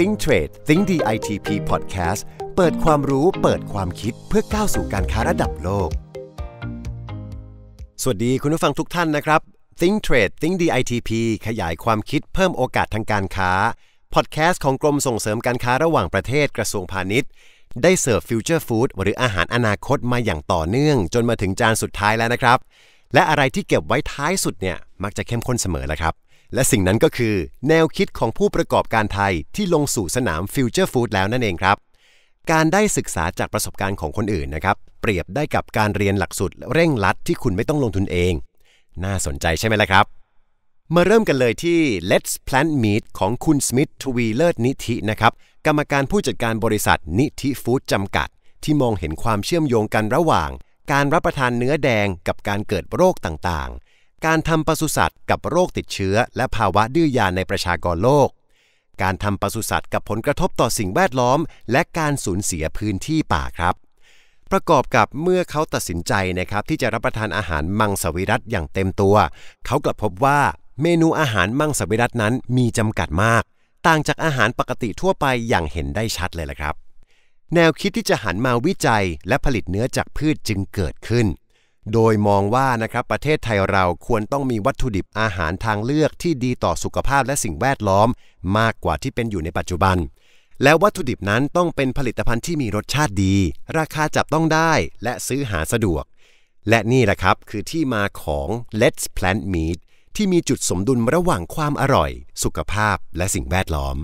Think Trade Think DITP Podcast เปิดความรู้เปิดความคิดเพื่อก้าวสู่การค้าระดับโลก สวัสดีคุณผู้ฟังทุกท่านนะครับ Think Trade Think DITP ขยายความคิดเพิ่มโอกาสทางการค้า พอดแคสต์ของกรมส่งเสริมการค้าระหว่างประเทศกระทรวงพาณิชย์ ได้เสิร์ฟฟิวเจอร์ฟู้ดหรืออาหารอนาคตมาอย่างต่อเนื่อง จนมาถึงจานสุดท้ายแล้วนะครับ และอะไรที่เก็บไว้ท้ายสุดเนี่ยมักจะเข้มข้นเสมอแหละครับและสิ่งนั้นก็คือแนวคิดของผู้ประกอบการไทยที่ลงสู่สนามฟิวเจอร์ฟู้ดแล้วนั่นเองครับ การได้ศึกษาจากประสบการณ์ของคนอื่นนะครับเปรียบได้กับการเรียนหลักสูตรเร่งรัดที่คุณไม่ต้องลงทุนเอง น่าสนใจใช่ไหมล่ะครับ มาเริ่มกันเลยที่ Let's Plant Meat ของคุณสมิธทวีเลิศนิธินะครับกรรมการผู้จัดการบริษัทนิธิฟู้ดจำกัด ที่มองเห็นความเชื่อมโยงกันระหว่าง การรับประทานเนื้อแดงกับการเกิดโรคต่างๆการทำปศุสัตว์กับโรคติดเชื้อ และภาวะดื้อยาในประชากรโลก การทำปศุสัตว์กับผลกระทบต่อสิ่งแวดล้อม และการสูญเสียพื้นที่ป่าครับ ประกอบกับเมื่อเขาตัดสินใจนะครับที่จะรับประทานอาหารมังสวิรัตอย่างเต็มตัว เขากลับพบว่าเมนูอาหารมังสวิรัตนั้นมีจำกัดมาก ต่างจากอาหารปกติทั่วไปอย่างเห็นได้ชัดเลยละครับ แนวคิดที่จะหันมาวิจัยและผลิตเนื้อจากพืชจึงเกิดขึ้นโดยมองว่านะครับ ประเทศไทยเราควรต้องมีวัตถุดิบอาหารทางเลือกที่ดีต่อสุขภาพและสิ่งแวดล้อมมากกว่าที่เป็นอยู่ในปัจจุบัน แล้ววัตถุดิบนั้นต้องเป็นผลิตภัณฑ์ที่มีรสชาติดี ราคาจับต้องได้และซื้อหาสะดวก และนี่แหละครับคือที่มาของ Let's Plant Meat ที่มีจุดสมดุลระหว่างความอร่อย สุขภาพและสิ่งแวดล้อม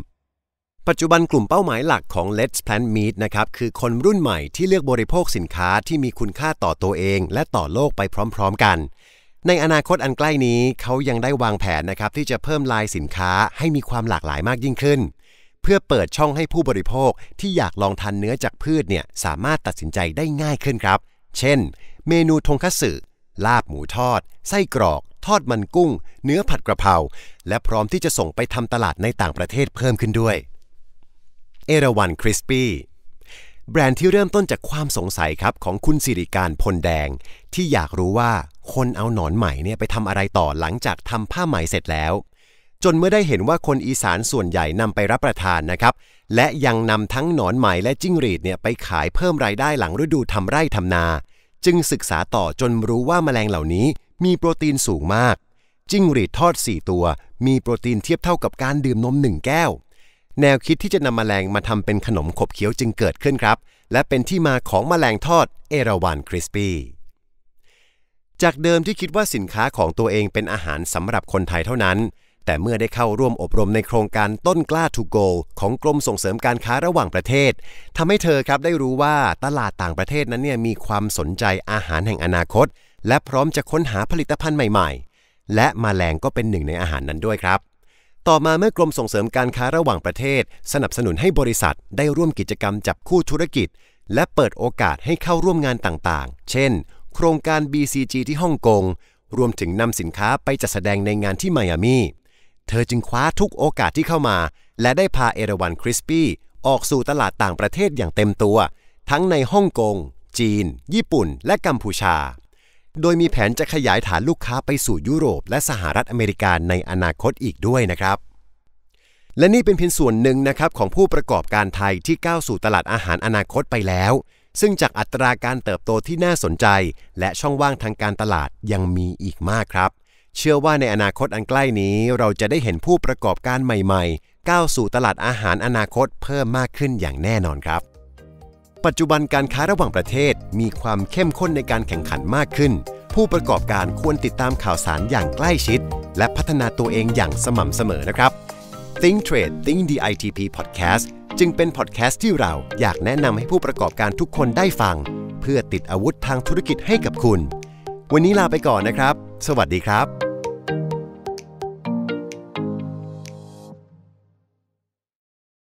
ปัจจุบันกลุ่มเป้าหมายหลักของ Let's Plant Meat นะครับคือคนรุ่นใหม่ที่เลือกบริโภคสินค้าที่มีคุณค่าต่อตัวเอง และต่อโลกไปพร้อมๆกัน ในอนาคตอันใกล้นี้เขายังได้วางแผนนะครับที่จะเพิ่มลายสินค้าให้มีความหลากหลายมากยิ่งขึ้น เพื่อเปิดช่องให้ผู้บริโภคที่อยากลองทานเนื้อจากพืชเนี่ยสามารถตัดสินใจได้ง่ายขึ้นครับ เช่น เมนูทงคัตสึ ลาบหมูทอด ไส้กรอก ทอดมันกุ้ง เนื้อผัดกระเพรา และพร้อมที่จะส่งไปทำตลาดในต่างประเทศเพิ่มขึ้นด้วยเอราวันคริสปี้แบรนด์ที่เริ่มต้นจากความสงสัยครับของคุณสิริการพลแดง ที่อยากรู้ว่าคนเอาหนอนไหมเนี่ยไปทำอะไรต่อหลังจากทำผ้าไหมเสร็จแล้ว จนเมื่อได้เห็นว่าคนอีสานส่วนใหญ่นำไปรับประทานนะครับและยังนำทั้งหนอนไหมและจิ้งหรีดเนี่ยไปขายเพิ่มรายได้หลังฤดูทำไร่ทำนา จึงศึกษาต่อจนรู้ว่าแมลงเหล่านี้มีโปรตีนสูงมากจิ้งหรีดทอด 4 ตัว มีโปรตีนเทียบเท่ากับการดื่มนมหนึ่งแก้วแนวคิดที่จะนำมแมลงมาทำเป็นขนมขบเคี้ยวจึงเกิดขึ้นครับ และเป็นที่มาของมแมลงทอดเอราวันคริสปี้จากเดิมที่คิดว่าสินค้าของตัวเองเป็นอาหารสำหรับคนไทยเท่านั้น แต่เมื่อได้เข้าร่วมอบรมในโครงการต้นกล้าทูโกของกรมส่งเสริมการค้าระหว่างประเทศทำให้เธอครับได้รู้ว่าตลาดต่างประเทศนั้นเนี่ยมีความสนใจอาหารแห่งอนาคต และพร้อมจะค้นหาผลิตภัณฑ์ใหม่ๆ และมแมลงก็เป็นหนึ่งในอาหารนั้นด้วยครับต่อมาเมื่อกรมส่งเสริมการค้าระหว่างประเทศ สนับสนุนให้บริษัทได้ร่วมกิจกรรมจับคู่ธุรกิจ และเปิดโอกาสให้เข้าร่วมงานต่างๆ เช่น โครงการ BCG ที่ฮ่องกงรวมถึงนำสินค้าไปจัดแสดงในงานที่ไมอามี เธอจึงคว้าทุกโอกาสที่เข้ามา และได้พาเอราวันคริสปี้ออกสู่ตลาดต่างประเทศอย่างเต็มตัว ทั้งในฮ่องกง จีน ญี่ปุ่น และกัมพูชาโดยมีแผนจะขยายฐานลูกค้าไปสู่ยุโรปและสหรัฐอเมริกาในอนาคตอีกด้วยนะครับ และนี่เป็นเพียงส่วนหนึ่งนะครับของผู้ประกอบการไทยที่ก้าวสู่ตลาดอาหารอนาคตไปแล้ว ซึ่งจากอัตราการเติบโตที่น่าสนใจ และช่องว่างทางการตลาดยังมีอีกมากครับ เชื่อว่าในอนาคตอันใกล้นี้เราจะได้เห็นผู้ประกอบการใหม่ๆก้าวสู่ตลาดอาหารอนาคตเพิ่มมากขึ้นอย่างแน่นอนครับปัจจุบันการค้าระหว่างประเทศ มีความเข้มข้นในการแข่งขันมากขึ้น ผู้ประกอบการควรติดตามข่าวสารอย่างใกล้ชิด และพัฒนาตัวเองอย่างสม่ำเสมอนะครับ Think Trade Think DITP Podcast จึงเป็นพอดแคสต์ที่เราอยากแนะนำให้ผู้ประกอบการทุกคนได้ฟัง เพื่อติดอาวุธทางธุรกิจให้กับคุณ วันนี้ลาไปก่อนนะครับ สวัสดีครับ